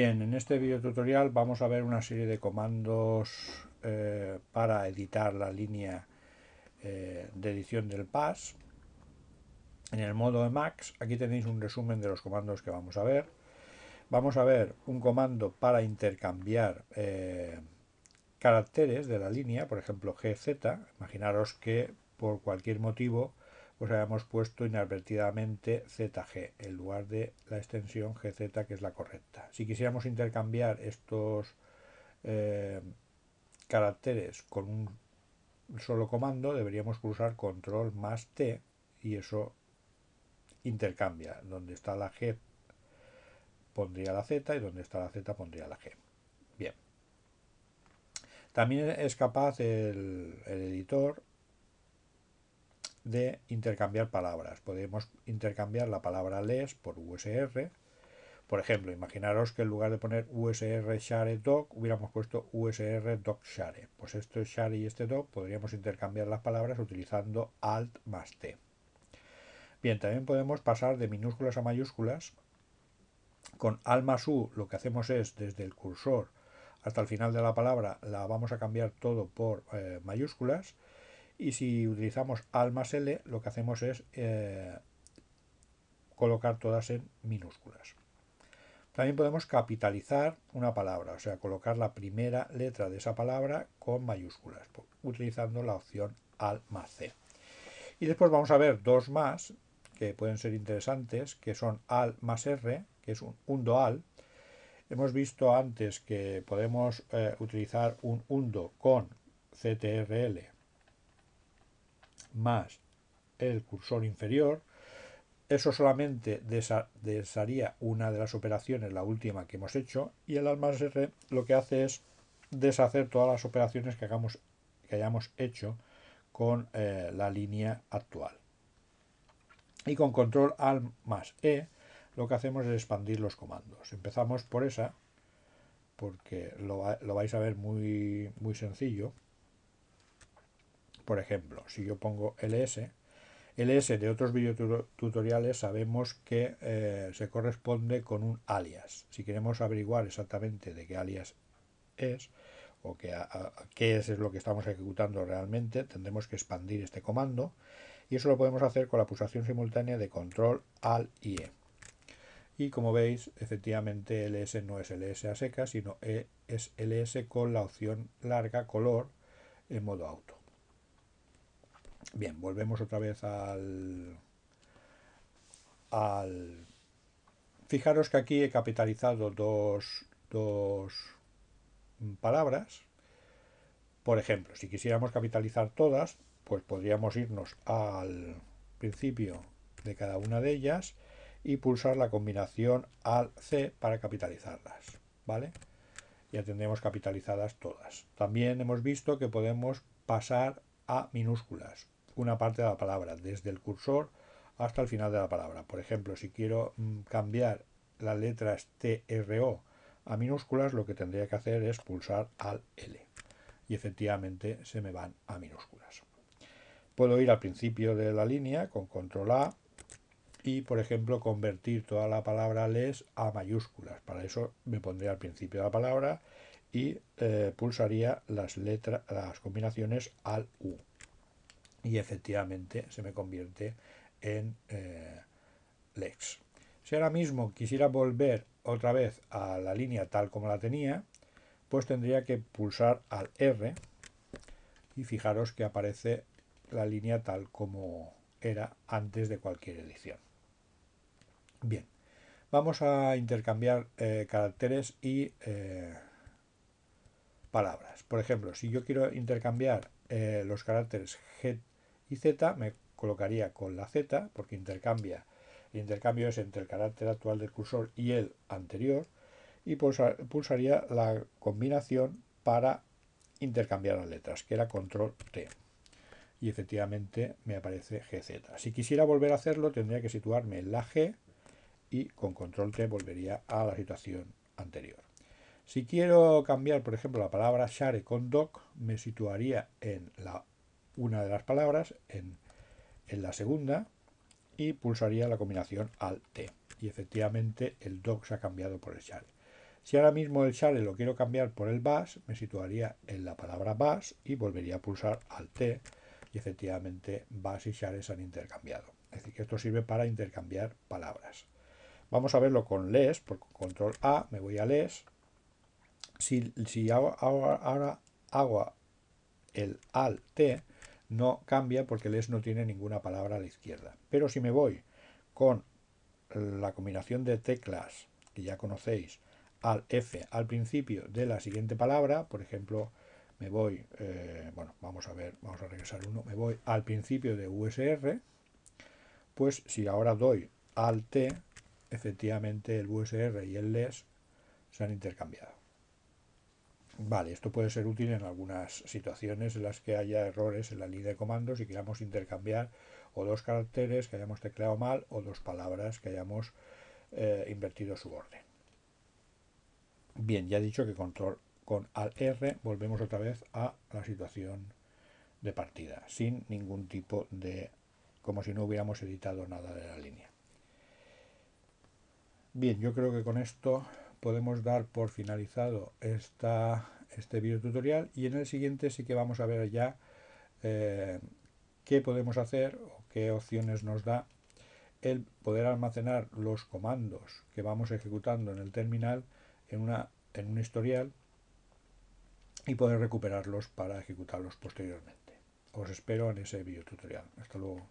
Bien, en este video tutorial vamos a ver una serie de comandos eh, para editar la línea eh, de edición del PAS. En el modo de Max, aquí tenéis un resumen de los comandos que vamos a ver. Vamos a ver un comando para intercambiar eh, caracteres de la línea, por ejemplo GZ. Imaginaros que por cualquier motivo pues habíamos puesto inadvertidamente ZG en lugar de la extensión GZ que es la correcta. Si quisiéramos intercambiar estos eh, caracteres con un solo comando deberíamos pulsar control más T y eso intercambia. Donde está la G pondría la Z y donde está la Z pondría la G. Bien. También es capaz el editor de intercambiar palabras. Podemos intercambiar la palabra les por USR. Por ejemplo, imaginaros que en lugar de poner USR share doc hubiéramos puesto USR doc share. Pues esto es share y este doc podríamos intercambiar las palabras utilizando alt más t. Bien, también podemos pasar de minúsculas a mayúsculas. Con alt más u lo que hacemos es desde el cursor hasta el final de la palabra la vamos a cambiar todo por eh, mayúsculas y si utilizamos al más L lo que hacemos es eh, colocar todas en minúsculas. También podemos capitalizar una palabra, o sea, colocar la primera letra de esa palabra con mayúsculas, utilizando la opción al más C. Y después vamos a ver dos más que pueden ser interesantes, que son al más R, que es un, undo al. Hemos visto antes que podemos eh, utilizar un undo con CTRL más el cursor inferior. Eso solamente desharía una de las operaciones, la última que hemos hecho, y el almas R lo que hace es deshacer todas las operaciones que, hagamos, que hayamos hecho con eh, la línea actual. Y con control al más E lo que hacemos es expandir los comandos. Empezamos por esa, porque lo, lo vais a ver muy, muy sencillo. Por ejemplo, si yo pongo ls, ls de otros videotutoriales sabemos que eh, se corresponde con un alias. Si queremos averiguar exactamente de qué alias es o qué, qué es, lo que estamos ejecutando realmente, tendremos que expandir este comando y eso lo podemos hacer con la pulsación simultánea de control al y e. Y como veis, efectivamente ls no es ls a seca, sino e es ls con la opción larga color en modo auto. Bien, volvemos otra vez al, al... Fijaros que aquí he capitalizado dos, dos palabras. Por ejemplo, si quisiéramos capitalizar todas, pues podríamos irnos al principio de cada una de ellas y pulsar la combinación al C para capitalizarlas, ¿vale? Ya tendremos capitalizadas todas. También hemos visto que podemos pasar a minúsculas una parte de la palabra, desde el cursor hasta el final de la palabra. Por ejemplo, si quiero mm, cambiar las letras TRO a minúsculas, lo que tendría que hacer es pulsar al L. Y efectivamente se me van a minúsculas. Puedo ir al principio de la línea con control A y, por ejemplo, convertir toda la palabra les a mayúsculas. Para eso me pondría al principio de la palabra y eh, pulsaría las letras, las combinaciones al U y efectivamente se me convierte en eh, Lex. Si ahora mismo quisiera volver otra vez a la línea tal como la tenía, pues tendría que pulsar al R y fijaros que aparece la línea tal como era antes de cualquier edición. Bien, vamos a intercambiar eh, caracteres y eh, palabras. Por ejemplo, si yo quiero intercambiar los caracteres y z me colocaría con la z porque intercambia. El intercambio es entre el carácter actual del cursor y el anterior y pulsaría la combinación para intercambiar las letras, que era control T. Y efectivamente me aparece GZ. Si quisiera volver a hacerlo tendría que situarme en la G y con control T volvería a la situación anterior. Si quiero cambiar, por ejemplo, la palabra share con doc, me situaría en la una de las palabras en, la segunda y pulsaría la combinación Alt-T. Y efectivamente el doc se ha cambiado por el share. Si ahora mismo el share lo quiero cambiar por el bas me situaría en la palabra bas y volvería a pulsar Alt-T. Y efectivamente bus y share se han intercambiado. Es decir, que esto sirve para intercambiar palabras. Vamos a verlo con LES por control A, me voy a LES, Si, ahora, hago el Alt-T, no cambia porque el no tiene ninguna palabra a la izquierda. Pero si me voy con la combinación de teclas que ya conocéis al F al principio de la siguiente palabra, por ejemplo, me voy, eh, bueno, vamos a ver, vamos a regresar uno, me voy al principio de USR, pues si ahora doy al T, efectivamente el USR y el LES se han intercambiado. Vale, esto puede ser útil en algunas situaciones en las que haya errores en la línea de comandos y queramos intercambiar o dos caracteres que hayamos tecleado mal o dos palabras que hayamos eh, invertido su orden. Bien, ya he dicho que control con al R volvemos otra vez a la situación de partida, sin ningún tipo de... como si no hubiéramos editado nada de la línea. Bien, yo creo que con esto podemos dar por finalizado esta, este video tutorial y en el siguiente sí que vamos a ver ya eh, qué podemos hacer o qué opciones nos da el poder almacenar los comandos que vamos ejecutando en el terminal en, una, en un historial y poder recuperarlos para ejecutarlos posteriormente. Os espero en ese video tutorial. Hasta luego.